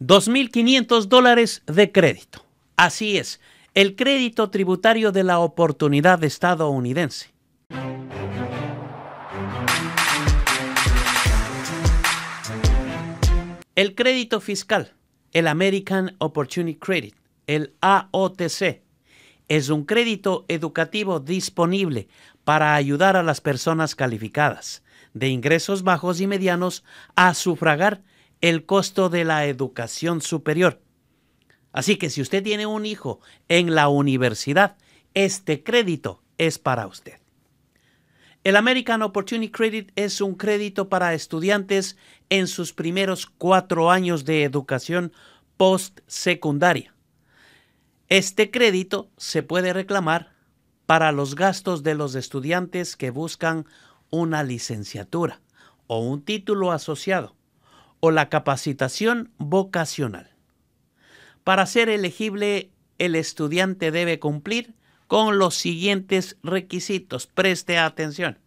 2.500 dólares de crédito. Así es, el crédito tributario de la oportunidad estadounidense. El crédito fiscal, el American Opportunity Credit, el AOTC, es un crédito educativo disponible para ayudar a las personas calificadas de ingresos bajos y medianos a sufragar el costo de la educación superior. Así que si usted tiene un hijo en la universidad, este crédito es para usted. El American Opportunity Credit es un crédito para estudiantes en sus primeros cuatro años de educación postsecundaria. Este crédito se puede reclamar para los gastos de los estudiantes que buscan una licenciatura o un título asociado o la capacitación vocacional. Para ser elegible, el estudiante debe cumplir con los siguientes requisitos. Preste atención.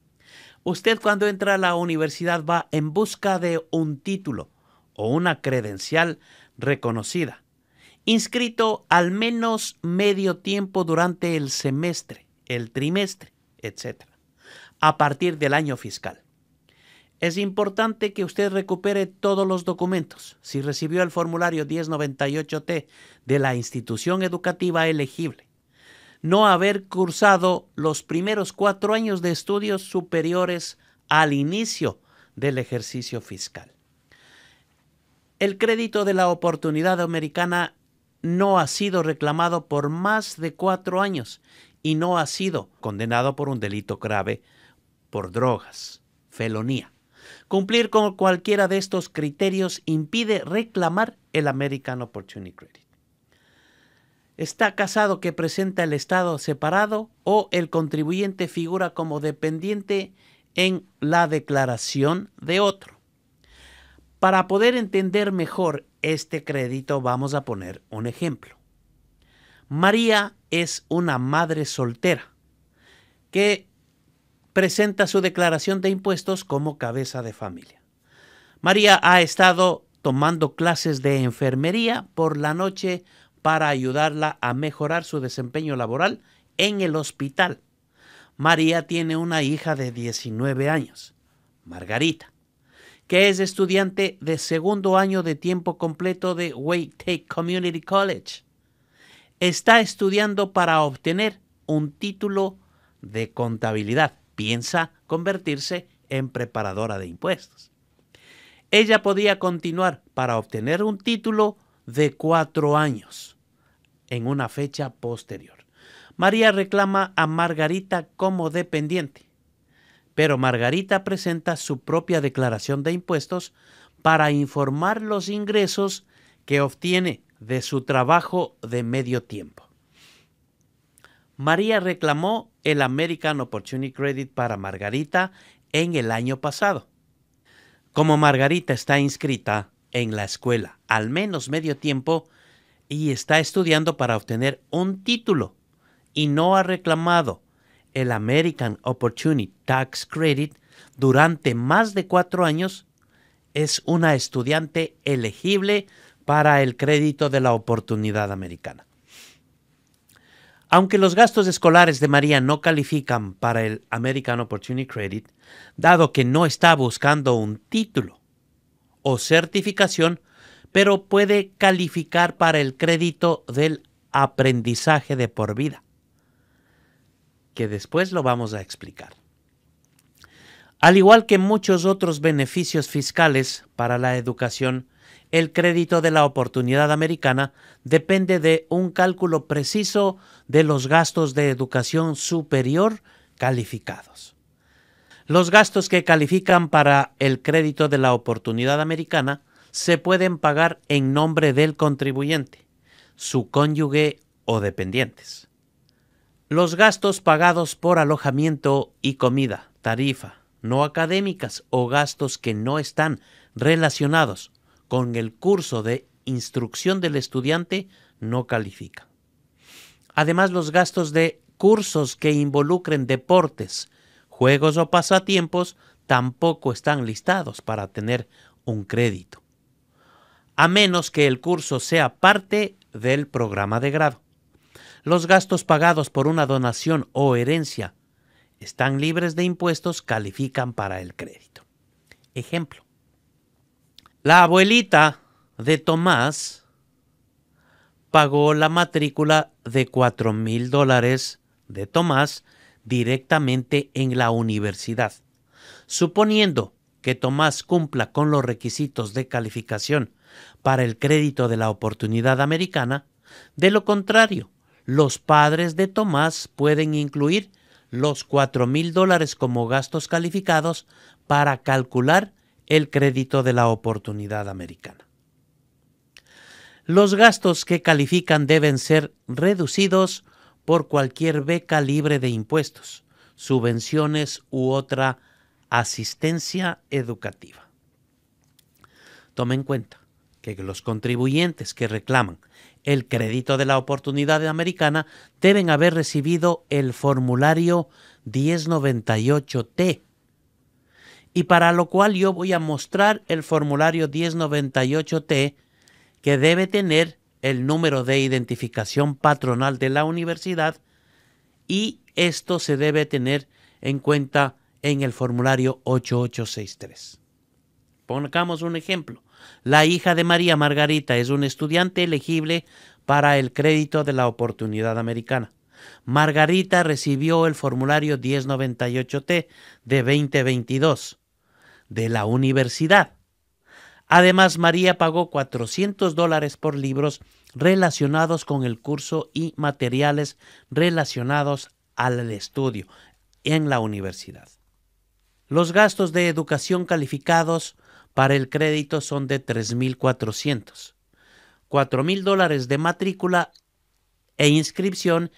Usted cuando entra a la universidad va en busca de un título o una credencial reconocida, inscrito al menos medio tiempo durante el semestre, el trimestre, etc., a partir del año fiscal. Es importante que usted recupere todos los documentos si recibió el formulario 1098T de la institución educativa elegible. No haber cursado los primeros cuatro años de estudios superiores al inicio del ejercicio fiscal. El crédito de la oportunidad americana no ha sido reclamado por más de cuatro años y no ha sido condenado por un delito grave por drogas, felonía. Cumplir con cualquiera de estos criterios impide reclamar el American Opportunity Credit. Está casado que presenta el estado separado o el contribuyente figura como dependiente en la declaración de otro. Para poder entender mejor este crédito vamos a poner un ejemplo. María es una madre soltera que presenta su declaración de impuestos como cabeza de familia. María ha estado tomando clases de enfermería por la noche para ayudarla a mejorar su desempeño laboral en el hospital. María tiene una hija de 19 años, Margarita, que es estudiante de segundo año de tiempo completo de Wake Take Community College. Está estudiando para obtener un título de contabilidad piensa convertirse en preparadora de impuestos. Ella podía continuar para obtener un título de cuatro años en una fecha posterior. María reclama a Margarita como dependiente, pero Margarita presenta su propia declaración de impuestos para informar los ingresos que obtiene de su trabajo de medio tiempo. María reclamó el American Opportunity Credit para Margarita en el año pasado. Como Margarita está inscrita en la escuela al menos medio tiempo y está estudiando para obtener un título y no ha reclamado el American Opportunity Tax Credit durante más de cuatro años, es una estudiante elegible para el crédito de la oportunidad americana. Aunque los gastos escolares de María no califican para el American Opportunity Credit, dado que no está buscando un título o certificación, pero puede calificar para el crédito del aprendizaje de por vida, que después lo vamos a explicar. Al igual que muchos otros beneficios fiscales para la educación, el crédito de la oportunidad americana depende de un cálculo preciso de los gastos de educación superior calificados. Los gastos que califican para el crédito de la oportunidad americana se pueden pagar en nombre del contribuyente, su cónyuge o dependientes. Los gastos pagados por alojamiento y comida, tarifa, no académicas o gastos que no están relacionados con el curso de instrucción del estudiante no califica. Además, los gastos de cursos que involucren deportes, juegos o pasatiempos tampoco están listados para tener un crédito, a menos que el curso sea parte del programa de grado. Los gastos pagados por una donación o herencia están libres de impuestos, califican para el crédito. Ejemplo, la abuelita de Tomás pagó la matrícula de cuatro mil dólares de Tomás directamente en la universidad. Suponiendo que Tomás cumpla con los requisitos de calificación para el crédito de la oportunidad americana, de lo contrario, los padres de Tomás pueden incluir los cuatro mil dólares como gastos calificados para calcular el crédito de la oportunidad americana. Los gastos que califican deben ser reducidos por cualquier beca libre de impuestos, subvenciones u otra asistencia educativa. Tome en cuenta que los contribuyentes que reclaman el crédito de la oportunidad americana deben haber recibido el formulario 1098T y para lo cual yo voy a mostrar el formulario 1098T que debe tener el número de identificación patronal de la universidad y esto se debe tener en cuenta en el formulario 8863. Pongamos un ejemplo. La hija de María Margarita es un estudiante elegible para el crédito de la oportunidad americana. Margarita recibió el formulario 1098T de 2022 de la universidad. Además, María pagó 400 dólares por libros relacionados con el curso y materiales relacionados al estudio en la universidad. Los gastos de educación calificados para el crédito son de 3.400, 4.000 dólares de matrícula e inscripción,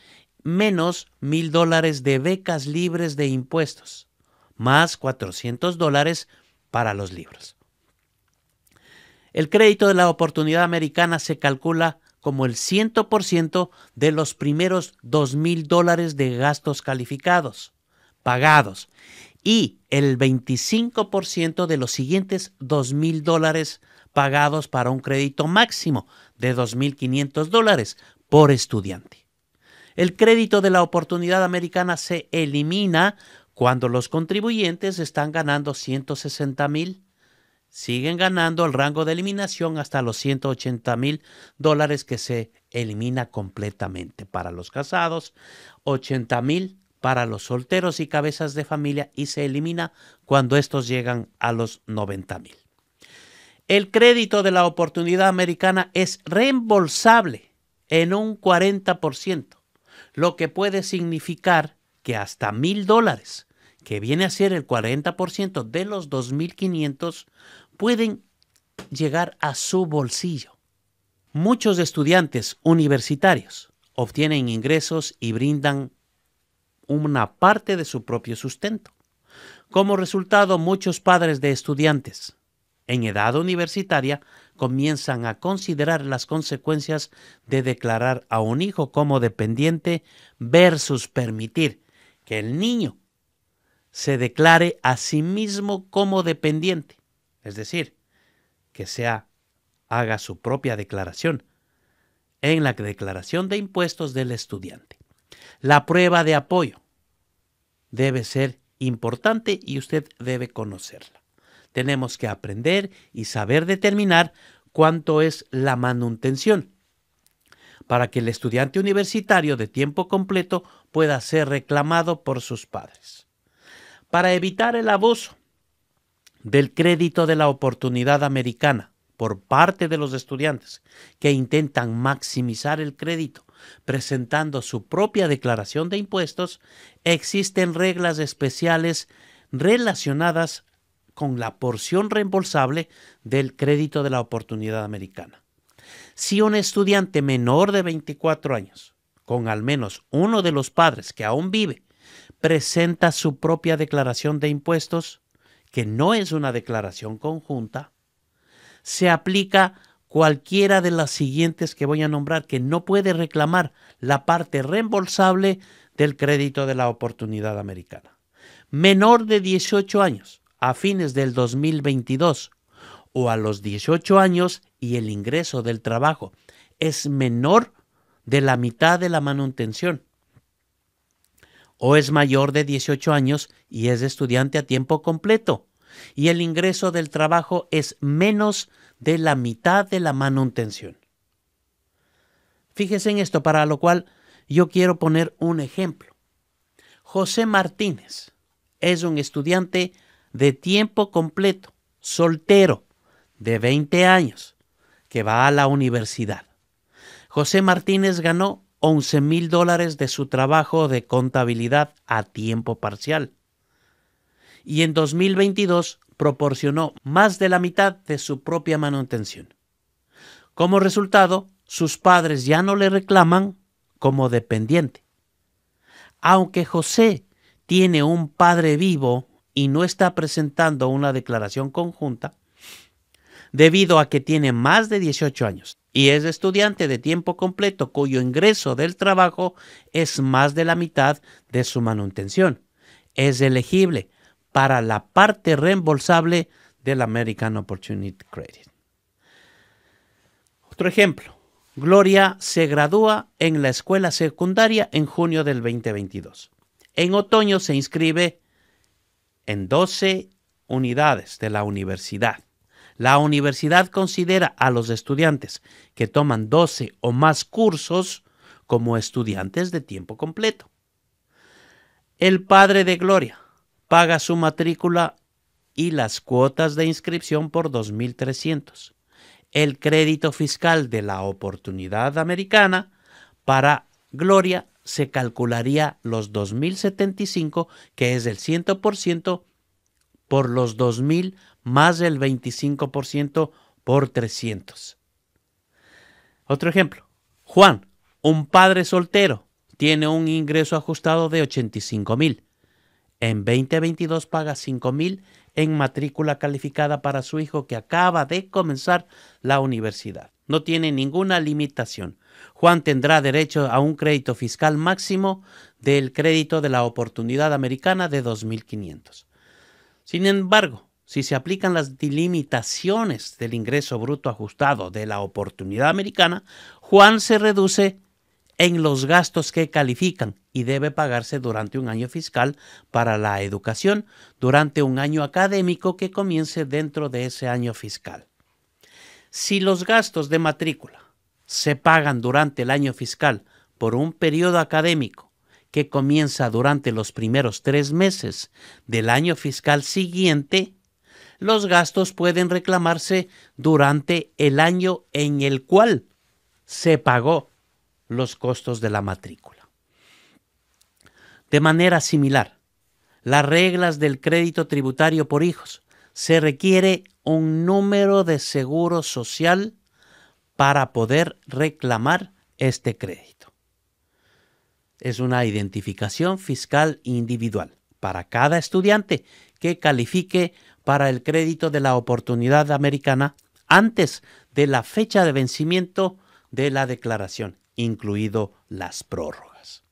menos 1.000 dólares de becas libres de impuestos más 400 dólares para los libros. El crédito de la oportunidad americana se calcula como el 100% de los primeros 2.000 dólares de gastos calificados, pagados, y el 25% de los siguientes 2.000 dólares pagados para un crédito máximo de 2.500 dólares por estudiante. El crédito de la oportunidad americana se elimina cuando los contribuyentes están ganando 160 mil, siguen ganando el rango de eliminación hasta los 180 mil dólares que se elimina completamente para los casados, 80 mil para los solteros y cabezas de familia y se elimina cuando estos llegan a los 90 mil. El crédito de la oportunidad americana es reembolsable en un 40%, lo que puede significar que hasta mil dólares que viene a ser el 40% de los 2.500, pueden llegar a su bolsillo. Muchos estudiantes universitarios obtienen ingresos y brindan una parte de su propio sustento. Como resultado, muchos padres de estudiantes en edad universitaria comienzan a considerar las consecuencias de declarar a un hijo como dependiente versus permitir que el niño se declare a sí mismo como dependiente, es decir, que sea haga su propia declaración en la declaración de impuestos del estudiante. La prueba de apoyo debe ser importante y usted debe conocerla. Tenemos que aprender y saber determinar cuánto es la manutención para que el estudiante universitario de tiempo completo pueda ser reclamado por sus padres para evitar el abuso del crédito de la oportunidad americana por parte de los estudiantes que intentan maximizar el crédito presentando su propia declaración de impuestos, existen reglas especiales relacionadas con la porción reembolsable del crédito de la oportunidad americana. Si un estudiante menor de 24 años, con al menos uno de los padres que aún vive presenta su propia declaración de impuestos, que no es una declaración conjunta, se aplica cualquiera de las siguientes que voy a nombrar, que no puede reclamar la parte reembolsable del crédito de la oportunidad americana. Menor de 18 años a fines del 2022 o a los 18 años y el ingreso del trabajo es menor de la mitad de la manutención o es mayor de 18 años y es estudiante a tiempo completo, y el ingreso del trabajo es menos de la mitad de la manutención. Fíjese en esto, para lo cual yo quiero poner un ejemplo. José Martínez es un estudiante de tiempo completo, soltero, de 20 años, que va a la universidad. José Martínez ganó 11 mil dólares de su trabajo de contabilidad a tiempo parcial. Y en 2022 proporcionó más de la mitad de su propia manutención. Como resultado, sus padres ya no le reclaman como dependiente. Aunque José tiene un padre vivo y no está presentando una declaración conjunta, debido a que tiene más de 18 años y es estudiante de tiempo completo cuyo ingreso del trabajo es más de la mitad de su manutención, es elegible para la parte reembolsable del American Opportunity Credit. Otro ejemplo, Gloria se gradúa en la escuela secundaria en junio del 2022. En otoño se inscribe en 12 unidades de la universidad la universidad considera a los estudiantes que toman 12 o más cursos como estudiantes de tiempo completo. El padre de Gloria paga su matrícula y las cuotas de inscripción por 2.300. El crédito fiscal de la oportunidad americana para Gloria se calcularía los 2.075, que es el 100%, por los 2.000 más del 25% por 300. Otro ejemplo, Juan, un padre soltero, tiene un ingreso ajustado de 85 mil. En 2022 paga 5 mil en matrícula calificada para su hijo que acaba de comenzar la universidad. No tiene ninguna limitación. Juan tendrá derecho a un crédito fiscal máximo del crédito de la oportunidad americana de 2.500. Sin embargo, si se aplican las delimitaciones del ingreso bruto ajustado de la oportunidad americana, Juan se reduce en los gastos que califican y debe pagarse durante un año fiscal para la educación, durante un año académico que comience dentro de ese año fiscal. Si los gastos de matrícula se pagan durante el año fiscal por un periodo académico que comienza durante los primeros tres meses del año fiscal siguiente, los gastos pueden reclamarse durante el año en el cual se pagó los costos de la matrícula. De manera similar, las reglas del crédito tributario por hijos se requiere un número de seguro social para poder reclamar este crédito. Es una identificación fiscal individual para cada estudiante que califique para el crédito de la oportunidad americana antes de la fecha de vencimiento de la declaración, incluido las prórrogas.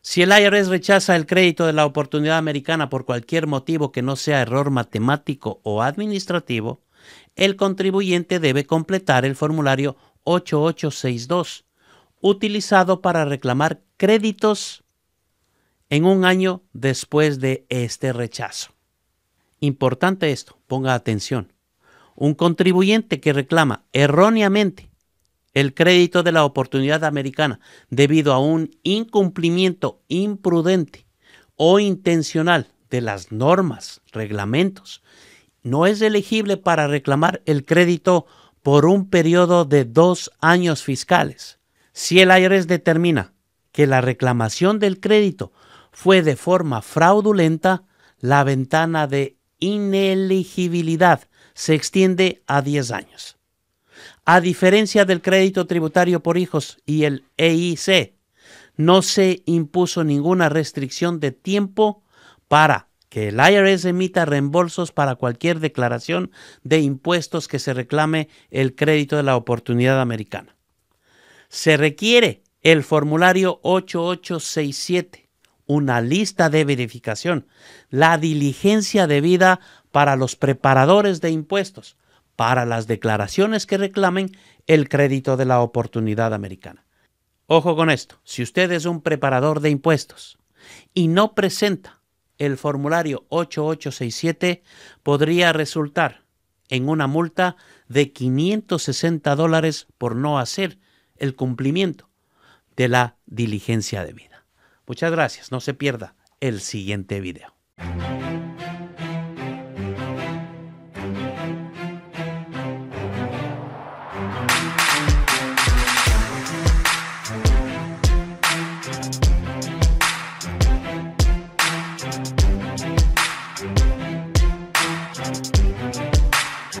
Si el IRS rechaza el crédito de la oportunidad americana por cualquier motivo que no sea error matemático o administrativo, el contribuyente debe completar el formulario 8862, utilizado para reclamar créditos en un año después de este rechazo. Importante esto, ponga atención. Un contribuyente que reclama erróneamente el crédito de la oportunidad americana debido a un incumplimiento imprudente o intencional de las normas, reglamentos, no es elegible para reclamar el crédito por un periodo de dos años fiscales. Si el IRS determina que la reclamación del crédito fue de forma fraudulenta, la ventana de ineligibilidad se extiende a 10 años. A diferencia del crédito tributario por hijos y el EIC, no se impuso ninguna restricción de tiempo para que el IRS emita reembolsos para cualquier declaración de impuestos que se reclame el crédito de la oportunidad americana. Se requiere el formulario 8867 una lista de verificación, la diligencia debida para los preparadores de impuestos, para las declaraciones que reclamen el crédito de la oportunidad americana. Ojo con esto, si usted es un preparador de impuestos y no presenta el formulario 8867, podría resultar en una multa de 560 dólares por no hacer el cumplimiento de la diligencia debida. Muchas gracias, no se pierda el siguiente video.